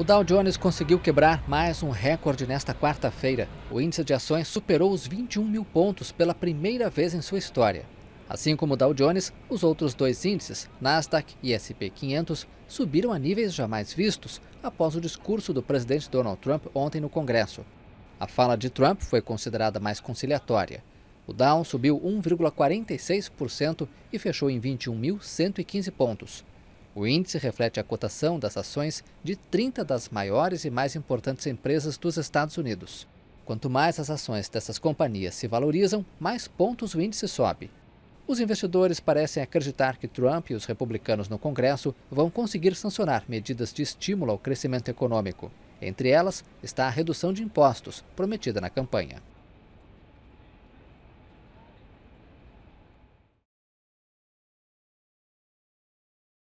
O Dow Jones conseguiu quebrar mais um recorde nesta quarta-feira. O índice de ações superou os 21 mil pontos pela primeira vez em sua história. Assim como o Dow Jones, os outros dois índices, Nasdaq e S&P 500, subiram a níveis jamais vistos após o discurso do presidente Donald Trump ontem no Congresso. A fala de Trump foi considerada mais conciliatória. O Dow subiu 1,46% e fechou em 21.115 pontos. O índice reflete a cotação das ações de 30 das maiores e mais importantes empresas dos Estados Unidos. Quanto mais as ações dessas companhias se valorizam, mais pontos o índice sobe. Os investidores parecem acreditar que Trump e os republicanos no Congresso vão conseguir sancionar medidas de estímulo ao crescimento econômico. Entre elas está a redução de impostos, prometida na campanha.